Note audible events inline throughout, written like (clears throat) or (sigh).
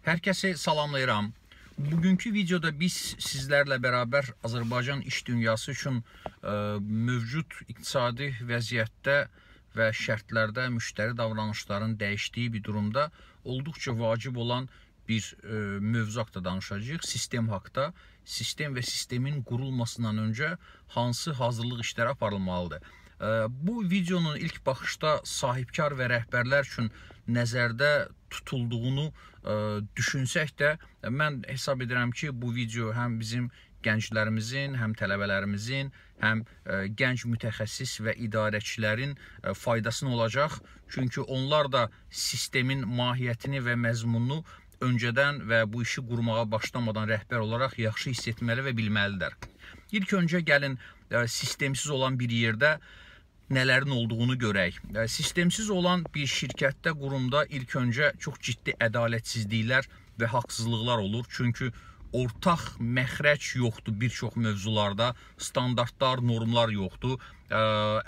Hər kəsi salamlayıram. Bugünkü videoda biz sizlərlə bərabər Azərbaycan iş dünyası üçün ə, e, mövcud iqtisadi vəziyyətdə və şərtlərdə müştəri davranışların dəyişdiyi bir durumda olduqca vacib olan bir ə, e, mövzu haqqında danışacağıq. Sistem haqqında, sistem və sistemin qurulmasından öncə hansı hazırlıq işləri aparılmalıdır? Bu videonun ilk baxışda sahibkar və rəhbərlər üçün nəzərdə tutulduğunu düşünsək də, mən hesab edirəm ki, bu video həm bizim gənclərimizin, həm tələbələrimizin, həm gənc mütəxəssis və idarəçilərin faydasına olacaq. Çünki onlar da sistemin mahiyyətini və məzmununu öncədən və bu işi qurmağa başlamadan rəhbər olaraq yaxşı hiss etməli və bilməlidirlər. İlk öncə gəlin sistemsiz olan bir yerdə nələrin olduğunu görək. E, sistemsiz olan bir şirkətdə, qurumda ilk öncə çox ciddi ədalətsizliklər və haqsızlıqlar olur. Çünki ortaq məxrəc yoxdur bir çox mövzularda, standartlar, normlar yoxdur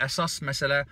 əsas məsələ e,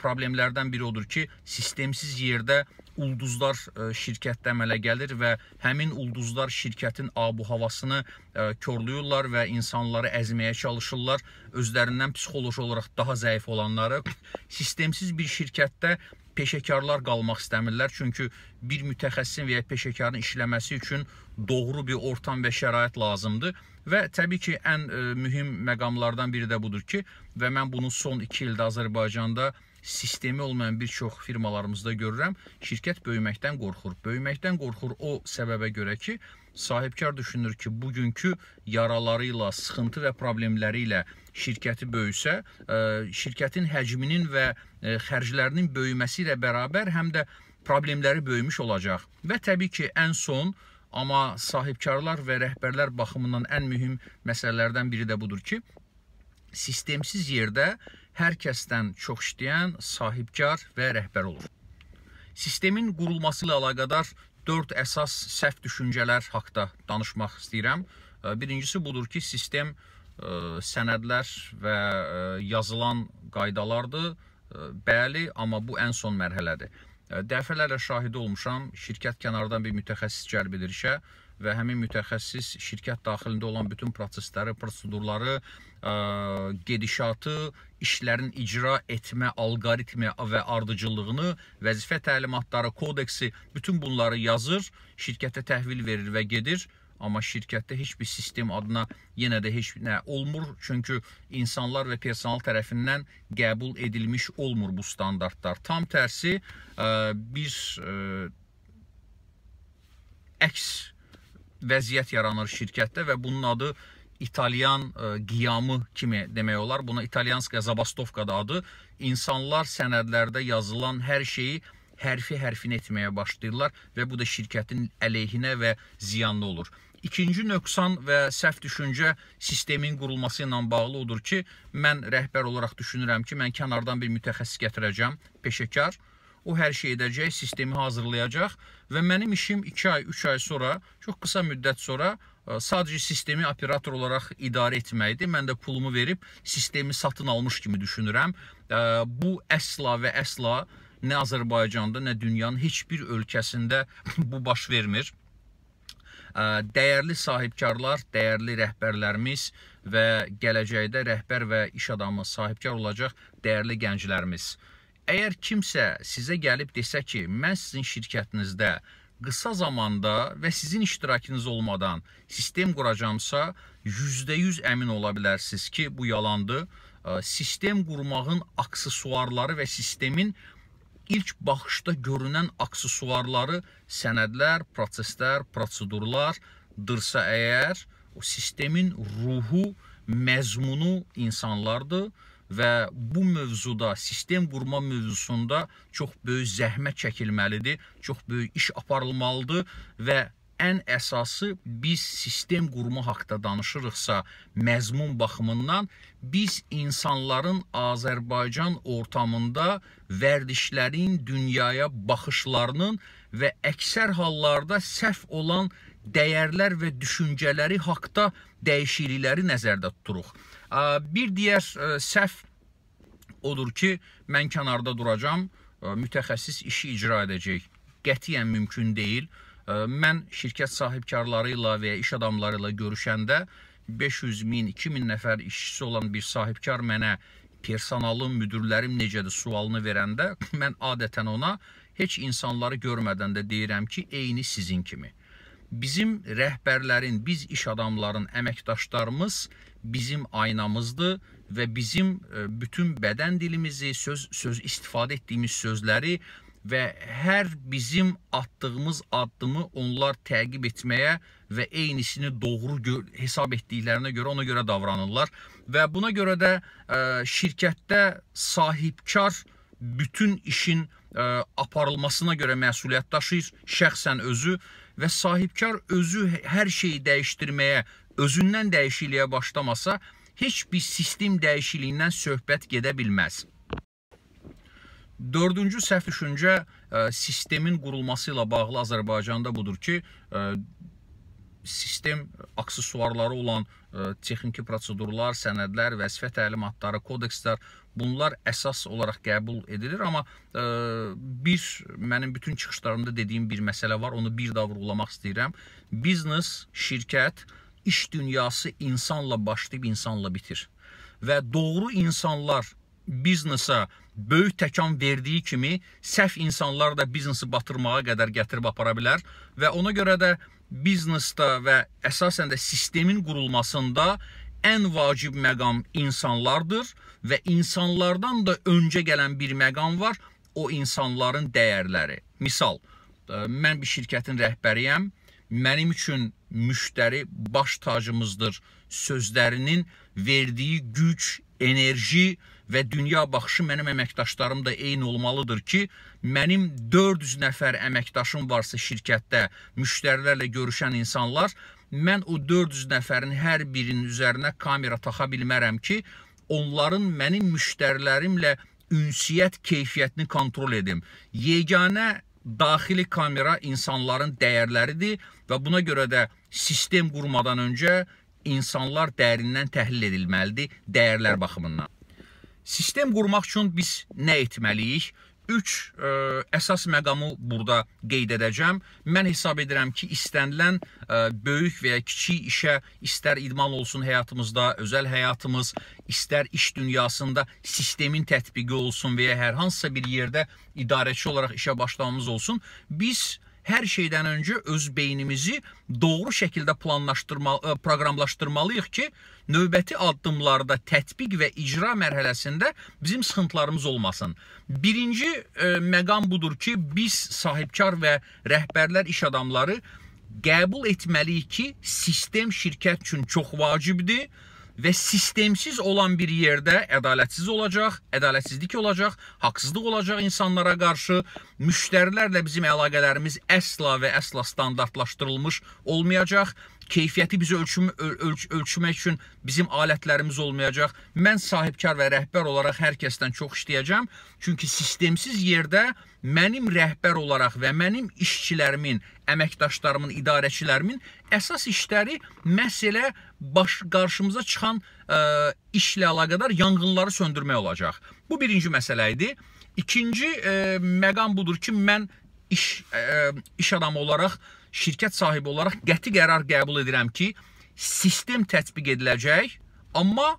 problemlərdən biri odur ki, sistemsiz yerdə ulduzlar e, şirkətdə əmələ gəlir və həmin ulduzlar şirkətin abu-havasını e, körlüyürlər və insanları əzməyə çalışırlar. Özlərindən psixoloji olaraq daha zəif olanları sistemsiz bir şirkətdə peşəkarlar qalmaq istəmirlər. Çünki bir mütəxəssin və ya peşəkarın işləməsi üçün doğru bir ortam və şərait lazımdır. Və təbii ki, ən e, mühüm məqamlardan biri də budur ki, və mən bunu son 2 ildə Azərbaycanda sistemi olmayan bir çox firmalarımızda görürəm, şirkət böyüməkdən qorxur. Böyüməkdən qorxur o səbəbə görə ki, sahibkar düşünür ki, bugünkü yaraları ilə, sıxıntı və problemləri ilə şirkəti böyüsə, e, şirkətin həcminin və e, xərclərinin böyüməsi ilə bərabər həm də problemləri böyümüş olacaq. Və təbii ki, ən son Amma sahibkarlar və rəhbərlər baxımından ən mühüm məsələlərdən biri də budur ki, sistemsiz yerdə hər kəsdən çox işləyən sahibkar və rəhbər olur. Sistemin qurulması ilə əlaqədar 4 əsas səhv düşüncələr haqqda danışmaq istəyirəm. Birincisi budur ki, sistem sənədlər və yazılan qaydalardır. Bəli, amma bu ən son mərhələdir. Dəfələrlə şahid olmuşam, şirkət kənardan bir mütəxəssis cəlb edir işə və həmin mütəxəssis şirkət daxilində olan bütün prosesləri, prosedurları, gedişatı, işlərin icra etmə alqoritmi və ardıcıllığını, vəzifə təlimatları, kodeksi, bütün bunları yazır, şirkətə təhvil verir və gedir Amma şirkətdə heç bir sistem adına yenə də heç nə olmur. Çünki insanlar və personal tərəfindən qəbul edilmiş olmur bu standartlar. Tam tərsi e, bir e, əks vəziyyət yaranır şirkətdə və bunun adı İtalyan e, qiyamı kimi demək olar. Buna İtalyanska zabastovka da adı. İnsanlar sənədlərdə yazılan hər şeyi hərfi hərfinə etməyə başlayırlar və bu da şirkətin əleyhinə və ziyanlı olur. İkinci nöqsan və səhv düşüncə sistemin qurulması ilə bağlı odur ki, mən rəhbər olaraq düşünürəm ki, mən kənardan bir mütəxəssis gətirəcəm, peşəkar. O hər şey edəcək, sistemi hazırlayacaq və mənim işim 2 ay, 3 ay sonra, çox qısa müddət sonra e, sadəcə sistemi operator olaraq idarə etməkdir. Mən də pulumu verib sistemi satın almış kimi düşünürəm. E, bu əsla və əsla nə Azərbaycanda, nə dünyanın heç bir ölkəsində (laughs) bu baş vermir dəyərli sahibkarlar, dəyərli rəhbərlərimiz və gələcəkdə rəhbər və iş adamı sahibkar olacaq dəyərli gənclərimiz. Əgər kimsə sizə gəlib desə ki, mən sizin şirkətinizdə qısa zamanda və sizin iştirakınız olmadan sistem quracamsa, %100 əmin ola bilərsiniz ki, bu yalandır. Sistem qurmağın aksesuarları və sistemin qurulması ilk baxışda görünən aksesuarları sənədlər, proseslər, prosedurlardır əgər, o sistemin ruhu, məzmunu insanlardır və bu mövzuda, sistem qurma mövzusunda çox böyük zəhmət çəkilməlidir, çox böyük iş aparılmalıdır və ən əsası biz sistem qurma haqqında danışırıqsa, məzmun baxımından biz insanların Azərbaycan ortamında vərdişlərin dünyaya baxışlarının və əksər hallarda səhv olan dəyərlər və düşüncələri haqqda dəyişiklikləri nəzərdə tuturuq. Bir digər səhv odur ki, mən kənarda duracam, mütəxəssis işi icra edəcək. Qətiyyən mümkün deyil. Mən şirkət sahibkarları ilə və ya iş adamları ilə görüşəndə 500 min, 2000 nəfər işçisi olan bir sahibkar mənə personalım, müdürlərim necədir sualını verəndə (laughs) mən adətən ona heç insanları görmədən də deyirəm ki, eyni sizin kimi. Bizim rəhbərlərin, biz iş adamların, əməkdaşlarımız bizim aynamızdır və bizim bütün bədən dilimizi, söz, söz istifadə etdiyimiz sözləri və hər bizim atdığımız addımı onlar təqib etməyə və eynisini doğru hesab etdiklərinə görə ona görə davranırlar və buna görə də ə, e, şirkətdə sahibkar bütün işin ə, e, aparılmasına görə məsuliyyət daşıyır şəxsən özü və sahibkar özü hər şeyi dəyişdirməyə, özündən dəyişikliyə başlamasa, heç bir sistem dəyişikliyindən söhbət gedə bilməz. Dördüncü səhv düşüncə e, sistemin qurulması ilə bağlı Azərbaycanda budur ki, e, sistem aksesuarları olan e, texniki prosedurlar, sənədlər, vəzifə təlimatları, kodekslər bunlar əsas olaraq qəbul edilir, amma bir mənim bütün çıxışlarımda dediyim bir məsələ var, onu bir daha vurğulamaq istəyirəm. Biznes, şirkət, iş dünyası insanla başlayıb insanla bitir. Və doğru insanlar biznesə böyük təkan verdiyi kimi səhv insanlar da biznesi batırmağa qədər gətirib apara bilər və ona görə də biznesdə və əsasən də sistemin qurulmasında ən vacib məqam insanlardır və insanlardan da öncə gələn bir məqam var, o insanların dəyərləri. Misal, e, mən bir şirkətin rəhbəriyəm, mənim üçün müştəri baş tacımızdır sözlərinin verdiyi güc, enerji və və dünya baxışı mənim əməkdaşlarım da eyni olmalıdır ki, mənim 400 nəfər əməkdaşım varsa şirkətdə müştərilərlə görüşən insanlar, mən o 400 nəfərin hər birinin üzərinə kamera taxa bilmərəm ki, onların mənim müştərilərimlə ünsiyyət keyfiyyətini kontrol edim. Yeganə daxili kamera insanların dəyərləridir və buna görə də sistem qurmadan öncə insanlar dərindən təhlil edilməlidir dəyərlər baxımından sistem qurmaq üçün biz nə etməliyik? 3 ə, e, əsas məqamı burada qeyd edəcəm. Mən hesab edirəm ki, istənilən ə, e, böyük və ya kiçik işə istər idman olsun həyatımızda, özəl həyatımız, istər iş dünyasında sistemin tətbiqi olsun və ya hər hansısa bir yerdə idarəçi olaraq işə başlamamız olsun, biz ə, hər şeydən öncə öz beynimizi doğru şəkildə planlaşdırma, e, proqramlaşdırmalıyıq ki, növbəti addımlarda tətbiq və icra mərhələsində bizim sıxıntılarımız olmasın. Birinci e, məqam budur ki, biz sahibkar və rəhbərlər iş adamları qəbul etməliyik ki, sistem şirkət üçün çox vacibdir və sistemsiz olan bir yerdə ədalətsiz olacaq, ədalətsizlik olacaq, haqsızlıq olacaq insanlara qarşı. Müştərilərlə bizim əlaqələrimiz əsla və əsla standartlaşdırılmış olmayacaq. Keyfiyyəti bizə ölçüm, öl, ölç, ölçmək üçün bizim alətlərimiz olmayacaq. Mən sahibkar və rəhbər olaraq hər kəsdən çox işləyəcəm. Çünki sistemsiz yerdə mənim rəhbər olaraq və mənim işçilərimin, əməkdaşlarımın, idarəçilərimin əsas işləri məhz elə baş qarşımıza çıxan ə, e, işlə əlaqədar yanğınları söndürmək olacaq. Bu birinci məsələ idi. İkinci ə, e, məqam budur ki, mən iş ə, e, iş adamı olaraq, şirkət sahibi olaraq qəti qərar qəbul edirəm ki, sistem tətbiq ediləcək, amma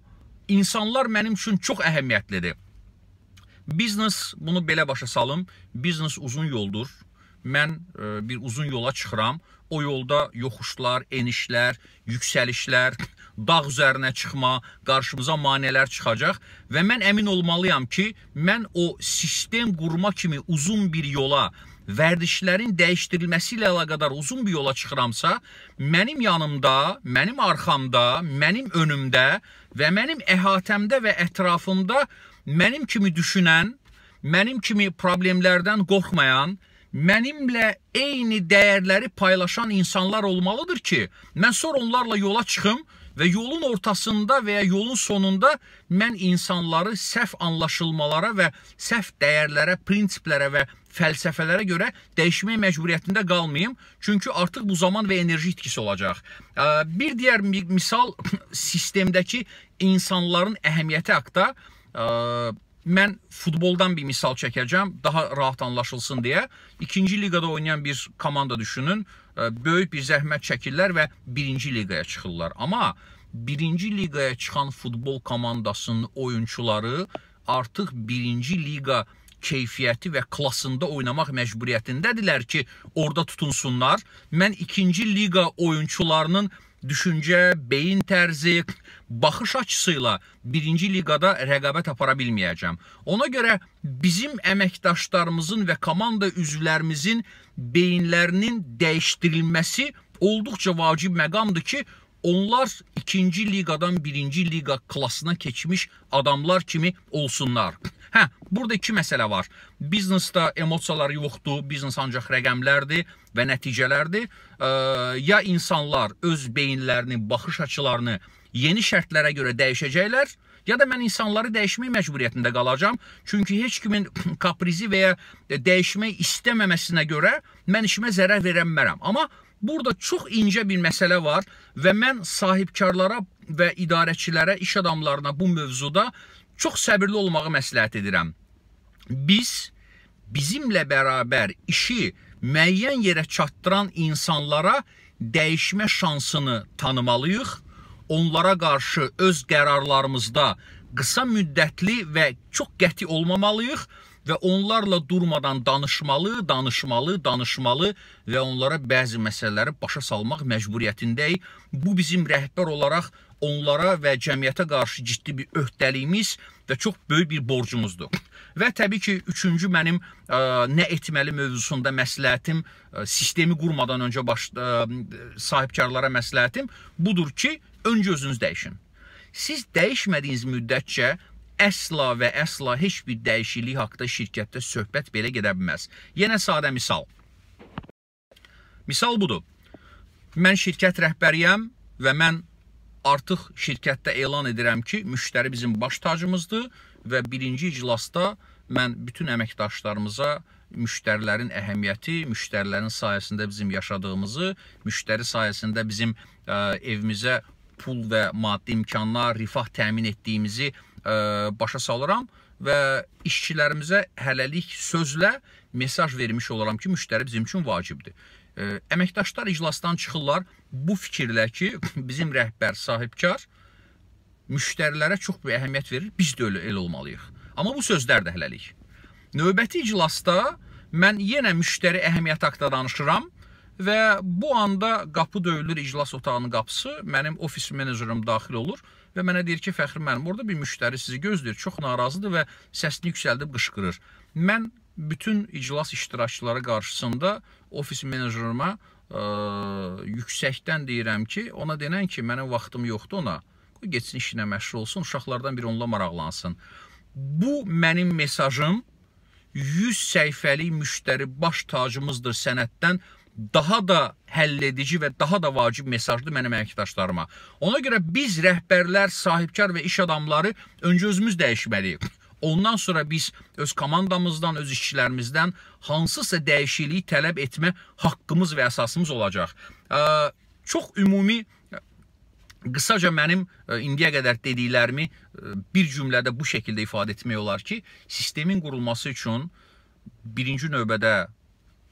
insanlar mənim üçün çox əhəmiyyətlidir. Biznes bunu belə başa salım, biznes uzun yoldur. Mən ə, bir uzun yola çıxıram o yolda yoxuşlar, enişlər, yüksəlişlər, dağ üzərinə çıxma, qarşımıza maneələr çıxacaq və mən əmin olmalıyam ki, mən o sistem qurma kimi uzun bir yola, vərdişlərin dəyişdirilməsi ilə əlaqədar uzun bir yola çıxıramsa, mənim yanımda, mənim arxamda, mənim önümdə və mənim əhatəmdə və ətrafımda mənim kimi düşünən, mənim kimi problemlərdən qorxmayan, mənimlə eyni dəyərləri paylaşan insanlar olmalıdır ki, mən sonra onlarla yola çıxım və yolun ortasında və ya yolun sonunda mən insanları səhv anlaşılmalara və səhv dəyərlərə, prinsiplərə və fəlsəfələrə görə dəyişmək məcburiyyətində qalmayım. Çünki artıq bu zaman və enerji itkisi olacaq. Bir digər misal (clears throat) sistemdəki insanların əhəmiyyəti haqqda mən futboldan bir misal çəkəcəm, daha rahat anlaşılsın deyə. İkinci liqada oynayan bir komanda düşünün, e, böyük bir zəhmət çəkirlər və birinci liqaya çıxırlar. Amma birinci liqaya çıxan futbol komandasının oyunçuları artıq birinci liqa keyfiyyəti və klasında oynamaq məcburiyyətindədirlər ki, orada tutunsunlar. Mən ikinci liqa oyunçularının düşüncə, beyin tərzi, baxış açısı ilə birinci liqada rəqabət apara bilməyəcəm. Ona görə bizim əməkdaşlarımızın və komanda üzvlərimizin beyinlərinin dəyişdirilməsi olduqca vacib məqamdır ki, onlar ikinci liqadan birinci liqa klasına keçmiş adamlar kimi olsunlar. Hə, burada iki məsələ var. Biznesdə emosiyalar yoxdur, biznes ancaq rəqəmlərdir və nəticələrdir. E, ya insanlar öz beyinlərini, baxış açılarını yeni şərtlərə görə dəyişəcəklər, ya da mən insanları dəyişmək məcburiyyətində qalacam. Çünki heç kimin (clears throat) kaprizi və ya dəyişmək istəməməsinə görə mən işimə zərər verə bilmərəm. Amma Burada çox incə bir məsələ var və mən sahibkarlara və idarəçilərə, iş adamlarına bu mövzuda çox səbirli olmağı məsləhət edirəm. Biz bizimlə bərabər işi müəyyən yerə çatdıran insanlara dəyişmə şansını tanımalıyıq. Onlara qarşı öz qərarlarımızda qısa müddətli və çox qəti olmamalıyıq və onlarla durmadan danışmalı, danışmalı, danışmalı və onlara bəzi məsələləri başa salmaq məcburiyyətindəyik. Bu bizim rəhbər olaraq onlara və cəmiyyətə qarşı ciddi bir öhdəliyimiz və çox böyük bir borcumuzdur. Və təbii ki, üçüncü mənim ə, e, nə etməli mövzusunda məsləhətim, ə, e, sistemi qurmadan öncə baş ə, e, sahibkarlara məsləhətim budur ki, öncə özünüz dəyişin. Siz dəyişmədiyiniz müddətcə əsla və əsla heç bir dəyişiklik haqda şirkətdə söhbət belə gedə bilməz. Yenə sadə misal. Misal budur. Mən şirkət rəhbəriyəm və mən artıq şirkətdə elan edirəm ki, müştəri bizim baş tacımızdır və birinci iclasda mən bütün əməkdaşlarımıza müştərilərin əhəmiyyəti, müştərilərin sayəsində bizim yaşadığımızı, müştəri sayəsində bizim ə, evimizə pul və maddi imkanlar, rifah təmin etdiyimizi E, başa salıram və işçilərimizə hələlik sözlə mesaj vermiş olaram ki, müştəri bizim üçün vacibdir. E, əməkdaşlar iclasdan çıxırlar bu fikirlə ki, (laughs) bizim rəhbər, sahibkar müştərilərə çox bir əhəmiyyət verir, biz də elə, elə olmalıyıq. Amma bu sözlər də hələlik. Növbəti iclasda mən yenə müştəri əhəmiyyəti haqda danışıram və bu anda qapı döyülür iclas otağının qapısı, mənim ofis menecerəm daxil olur və və mənə deyir ki, Fəxri mənim, orada bir müştəri sizi gözləyir, çox narazıdır və səsini yüksəldib qışqırır. Mən bütün iclas iştirakçıları qarşısında ofis menecerima e, yüksəkdən deyirəm ki, ona denən ki, mənim vaxtım yoxdur ona, qoy getsin işinə məşğul olsun, uşaqlardan biri onunla maraqlansın. Bu mənim mesajım 100 səhifəli müştəri baş tacımızdır sənətdən daha da həlledici və daha da vacib mesajdır mənim əməkdaşlarıma. Ona görə biz rəhbərlər, sahibkar və iş adamları öncə özümüz dəyişməliyik. Ondan sonra biz öz komandamızdan, öz işçilərimizdən hansısa dəyişikliyi tələb etmə haqqımız və əsasımız olacaq. Çox ümumi Qısaca mənim indiyə qədər dediklərimi bir cümlədə bu şəkildə ifadə etmək olar ki, sistemin qurulması üçün birinci növbədə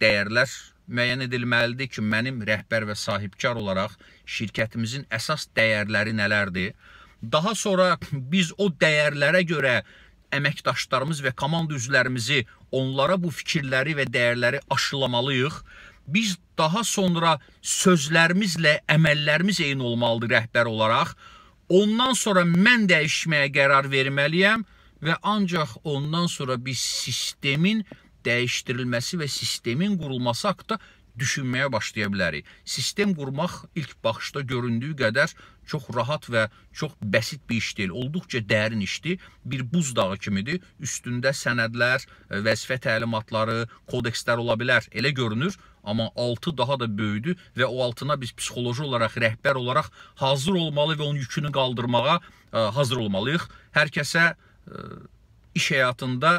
dəyərlər müəyyən edilməlidir ki, mənim rəhbər və sahibkar olaraq şirkətimizin əsas dəyərləri nələrdir. Daha sonra biz o dəyərlərə görə əməkdaşlarımız və komanda üzvlərimizi onlara bu fikirləri və dəyərləri aşılamalıyıq. Biz daha sonra sözlərimizlə əməllərimiz eyni olmalıdır rəhbər olaraq. Ondan sonra mən dəyişməyə qərar verməliyəm və ancaq ondan sonra biz sistemin dəyişdirilməsi və sistemin qurulması haqqında düşünməyə başlaya bilərik. Sistem qurmaq ilk baxışda göründüyü qədər çox rahat və çox bəsit bir iş deyil. Olduqca dərin işdir. Bir buz dağı kimidir. Üstündə sənədlər, e, vəzifə təlimatları, kodekslər ola bilər. Elə görünür, amma altı daha da böyüdü və o altına biz psixoloji olaraq, rəhbər olaraq hazır olmalı və onun yükünü qaldırmağa e, hazır olmalıyıq. Hər kəsə e, iş həyatında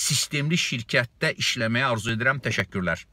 sistemli şirkətdə işləməyi arzu edirəm. Təşəkkürlər.